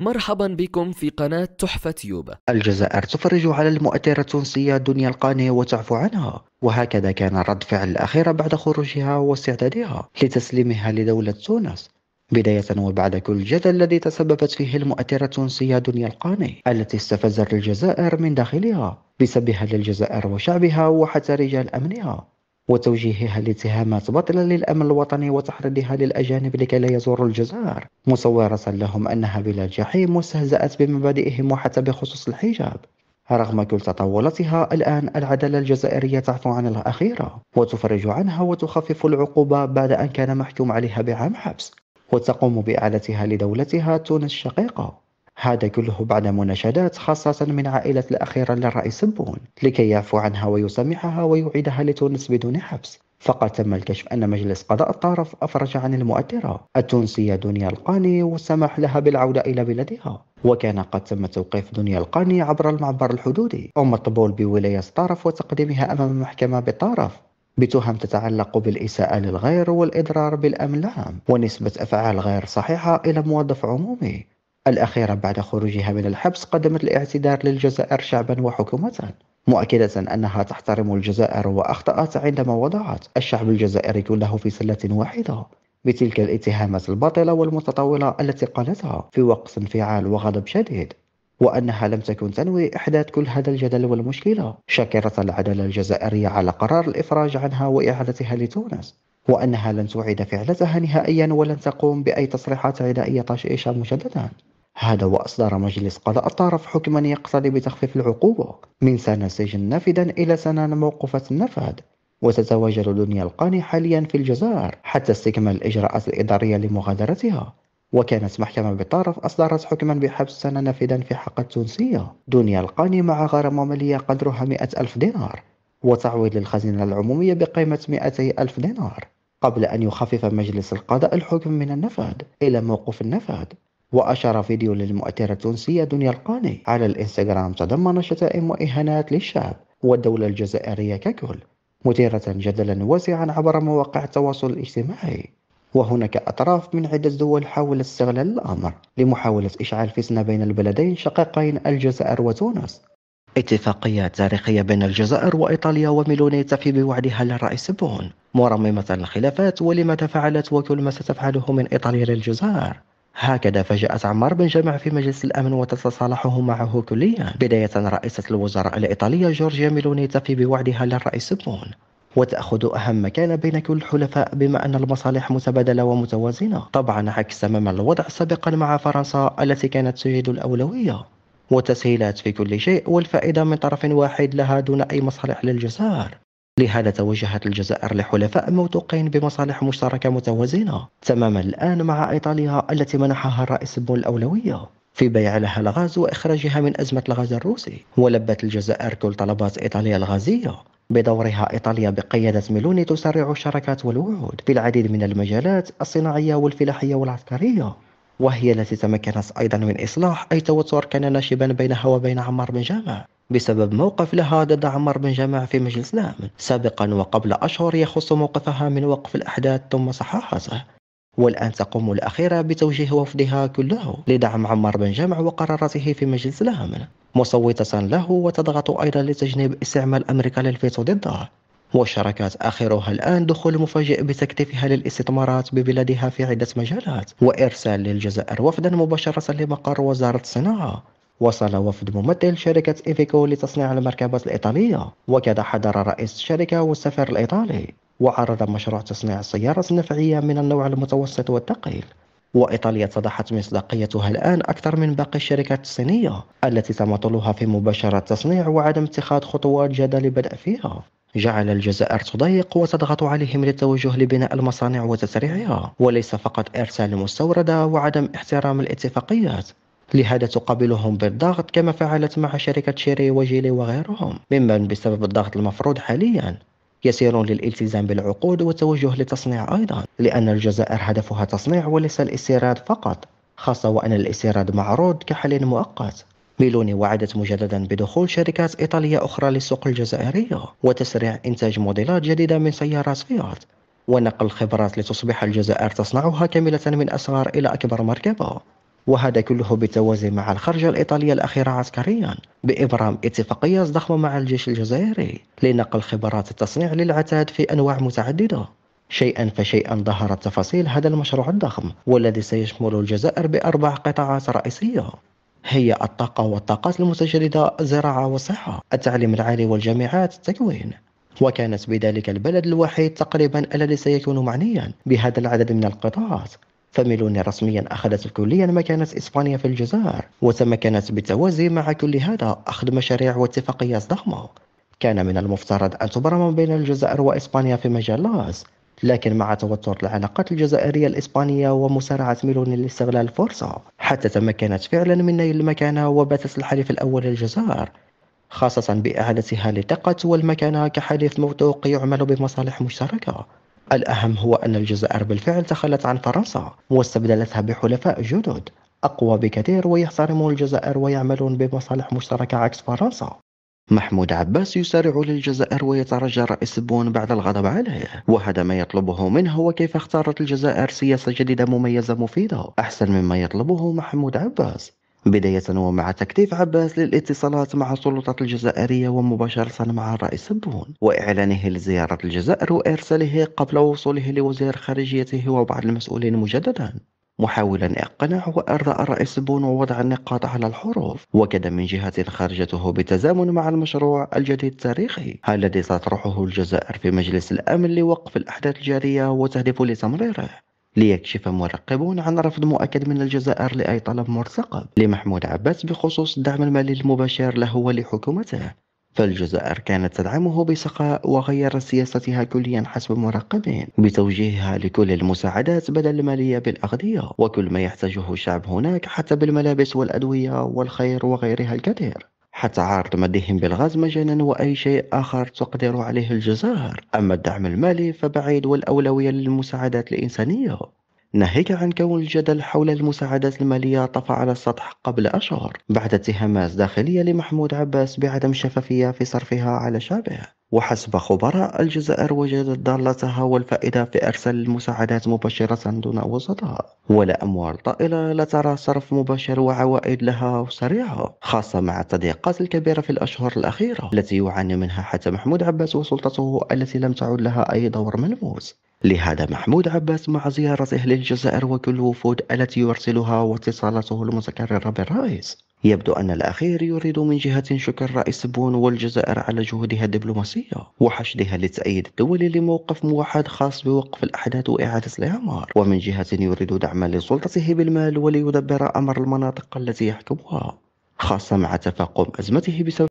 مرحبا بكم في قناة تحفة تيوب الجزائر تفرج على المؤثرة التونسية دنيا القاني وتعفو عنها وهكذا كان رد فعل الأخيرة بعد خروجها واستعدادها لتسليمها لدولة تونس بداية وبعد كل جدل الذي تسببت فيه المؤثرة التونسية دنيا القاني التي استفزت الجزائر من داخلها بسبها للجزائر وشعبها وحتى رجال أمنها وتوجيهها لاتهامات باطلة للأمن الوطني وتحريضها للأجانب لكي لا يزوروا الجزائر مصورة لهم أنها بلاد جحيم واستهزأت بمبادئهم وحتى بخصوص الحجاب رغم كل تطوراتها الآن العدالة الجزائرية تعفو عن الأخيرة وتفرج عنها وتخفف العقوبة بعد أن كان محكوم عليها بعام حبس وتقوم بإعادتها لدولتها تونس الشقيقة هذا كله بعد مناشدات خاصة من عائلة الأخيرة للرئيس بون لكي يعفو عنها ويسامحها ويعيدها لتونس بدون حبس فقد تم الكشف أن مجلس قضاء الطرف أفرج عن المؤثرة التونسية دنيا القاني وسمح لها بالعودة إلى بلدها وكان قد تم توقيف دنيا القاني عبر المعبر الحدودي ومطبول بولاية الطرف وتقديمها أمام المحكمة بالطرف بتهم تتعلق بالإساءة للغير والإضرار بالأمن العام ونسبة أفعال غير صحيحة إلى موظف عمومي الأخيرة بعد خروجها من الحبس قدمت الاعتذار للجزائر شعبا وحكومة مؤكدة أنها تحترم الجزائر وأخطأت عندما وضعت الشعب الجزائري كله في سلة واحدة بتلك الاتهامات الباطلة والمتطاولة التي قالتها في وقت انفعال وغضب شديد وأنها لم تكن تنوي إحداث كل هذا الجدل والمشكلة شاكرة العدالة الجزائرية على قرار الإفراج عنها وإعادتها لتونس وأنها لن تعيد فعلتها نهائيا ولن تقوم بأي تصريحات عدائية طائشة مجددا هذا وأصدر مجلس قضاء الطرف حكما يقتضي بتخفيف العقوبة من سنة سجن نافذا إلى سنة موقفة النفاذ وتتواجد دنيا القاني حاليا في الجزائر حتى استكمال الإجراءات الإدارية لمغادرتها وكانت محكمة بالطرف أصدرت حكما بحبس سنة نافذا في حق التونسية دنيا القاني مع غرامة مالية قدرها 100 ألف دينار وتعويض للخزينة العمومية بقيمة 200 ألف دينار قبل أن يخفف مجلس القضاء الحكم من النفاذ إلى موقف النفاذ وأشار فيديو للمؤثرة التونسية دنيا القاني على الإنستغرام تضمن شتائم وإهانات للشعب والدولة الجزائرية ككل مثيرة جدلا واسعا عبر مواقع التواصل الاجتماعي وهناك أطراف من عدة دول حاولت استغلال الأمر لمحاولة إشعال فتنة بين البلدين شقيقين الجزائر وتونس اتفاقية تاريخية بين الجزائر وإيطاليا وميلوني تفي بوعدها للرئيس بون مرممة الخلافات ولماذا فعلت وكل ما ستفعله من إيطاليا للجزائر هكذا فجاءت عمار بن جمع في مجلس الأمن وتتصالحه معه كليا بداية رئيسة الوزراء الإيطالية جورجيا ميلوني تفي بوعدها للرئيس بون وتأخذ أهم مكان بين كل الحلفاء بما أن المصالح متبادلة ومتوازنة طبعا عكس تماما الوضع سابقا مع فرنسا التي كانت تجد الأولوية وتسهيلات في كل شيء والفائدة من طرف واحد لها دون أي مصالح للجزائر لهذا توجهت الجزائر لحلفاء موثوقين بمصالح مشتركة متوازنة تماما الآن مع إيطاليا التي منحها الرئيس بول الأولوية في بيع لها الغاز وإخراجها من أزمة الغاز الروسي ولبت الجزائر كل طلبات إيطاليا الغازية بدورها إيطاليا بقيادة ميلوني تسرع الشراكات والوعود في العديد من المجالات الصناعية والفلاحية والعسكرية وهي التي تمكنت أيضا من إصلاح أي توتر كان ناشبا بينها وبين عمار بن جامع بسبب موقف لها ضد عمر بن جماع في مجلس نامن سابقا وقبل أشهر يخص موقفها من وقف الأحداث ثم صححته والآن تقوم الأخيرة بتوجيه وفدها كله لدعم عمر بن جمع وقراراته في مجلس الأمن مصوتة له وتضغط أيضا لتجنيب استعمال أمريكا للفيتو ضده وشركات آخرها الآن دخول مفاجئ بتكتيفها للاستثمارات ببلادها في عدة مجالات وإرسال للجزائر وفدا مباشرة لمقر وزارة الصناعة وصل وفد ممثل شركة إيفيكو لتصنيع المركبات الإيطالية وكذا حضر رئيس الشركة والسفير الإيطالي وعرض مشروع تصنيع السيارات النفعية من النوع المتوسط والثقيل وإيطاليا اتضحت مصداقيتها الآن أكثر من باقي الشركات الصينية التي تم طولها في مباشرة التصنيع وعدم اتخاذ خطوات جادة لبدء فيها جعل الجزائر تضيق وتضغط عليهم للتوجه لبناء المصانع وتسريعها وليس فقط إرسال المستوردة وعدم احترام الاتفاقيات لهذا تقابلهم بالضغط كما فعلت مع شركة شيري وجيلي وغيرهم ممن بسبب الضغط المفروض حاليا يسيرون للالتزام بالعقود والتوجه للتصنيع أيضا لأن الجزائر هدفها تصنيع وليس الاستيراد فقط خاصة وأن الاستيراد معروض كحل مؤقت ميلوني وعدت مجددا بدخول شركات إيطالية أخرى للسوق الجزائرية وتسريع إنتاج موديلات جديدة من سيارات فيات ونقل خبرات لتصبح الجزائر تصنعها كاملة من أصغر إلى أكبر مركبة وهذا كله بالتوازي مع الخرجة الإيطالية الأخيرة عسكريا بإبرام اتفاقية ضخمة مع الجيش الجزائري لنقل خبرات التصنيع للعتاد في أنواع متعددة شيئا فشيئا ظهرت تفاصيل هذا المشروع الضخم والذي سيشمل الجزائر بأربع قطاعات رئيسية هي الطاقة والطاقات المتجددة الزراعة والصحة التعليم العالي والجامعات التكوين وكانت بذلك البلد الوحيد تقريبا الذي سيكون معنيا بهذا العدد من القطاعات فميلوني رسميا أخذت الكلية مكانة إسبانيا في الجزائر وتمكنت بالتوازي مع كل هذا أخذ مشاريع واتفاقيات ضخمة كان من المفترض أن تبرم بين الجزائر وإسبانيا في مجالات لكن مع توتر العلاقات الجزائرية الإسبانية ومسارعة ميلوني لاستغلال الفرصة حتى تمكنت فعلا من نيل المكانة وباتت الحليف الأول للجزائر خاصة بإعادتها للثقة والمكانة كحليف موثوق يعمل بمصالح مشتركة الأهم هو أن الجزائر بالفعل تخلت عن فرنسا واستبدلتها بحلفاء جدد أقوى بكثير ويحترمون الجزائر ويعملون بمصالح مشتركة عكس فرنسا محمود عباس يسارع للجزائر ويترجى رئيس بون بعد الغضب عليه وهذا ما يطلبه منه هو كيف اختارت الجزائر سياسة جديدة مميزة مفيدة أحسن مما يطلبه محمود عباس بداية ومع تكتيف عباس للاتصالات مع السلطات الجزائرية ومباشرة مع الرئيس بون وإعلانه لزيارة الجزائر وإرساله قبل وصوله لوزير خارجيته وبعض المسؤولين مجددا محاولا إقناع وإرضاء الرئيس بون ووضع النقاط على الحروف وكذا من جهة خرجته بالتزامن مع المشروع الجديد التاريخي الذي ستطرحه الجزائر في مجلس الامن لوقف الاحداث الجارية وتهدف لتمريره ليكشف مراقبون عن رفض مؤكد من الجزائر لأي طلب مرتقب لمحمود عباس بخصوص الدعم المالي المباشر له ولحكومته فالجزائر كانت تدعمه بسخاء وغيرت سياستها كليا حسب مراقبين بتوجيهها لكل المساعدات بدل المالية بالأغذية وكل ما يحتاجه الشعب هناك حتى بالملابس والأدوية والخير وغيرها الكثير حتى عارض مديهم بالغاز مجانا وأي شيء آخر تقدر عليه الجزائر أما الدعم المالي فبعيد والأولوية للمساعدات الإنسانية ناهيك عن كون الجدل حول المساعدات المالية طفى على السطح قبل أشهر بعد اتهامات داخلية لمحمود عباس بعدم شفافية في صرفها على شعبه وحسب خبراء الجزائر وجدت ضالتها والفائدة في إرسال المساعدات مباشرة دون وسطاء ولا أموال طائلة لا ترى صرف مباشر وعوائد لها سريعة خاصة مع التضييقات الكبيرة في الأشهر الأخيرة التي يعاني منها حتى محمود عباس وسلطته التي لم تعد لها أي دور ملموس لهذا محمود عباس مع زيارته للجزائر وكل الوفود التي يرسلها واتصالاته المتكررة بالرئيس يبدو أن الأخير يريد من جهة شكر الرئيس بون والجزائر على جهودها الدبلوماسية وحشدها لتأييد الدول لموقف موحد خاص بوقف الأحداث وإعادة الإعمار ومن جهة يريد دعما لسلطته بالمال وليدبر أمر المناطق التي يحكمها خاصة مع تفاقم أزمته بسبب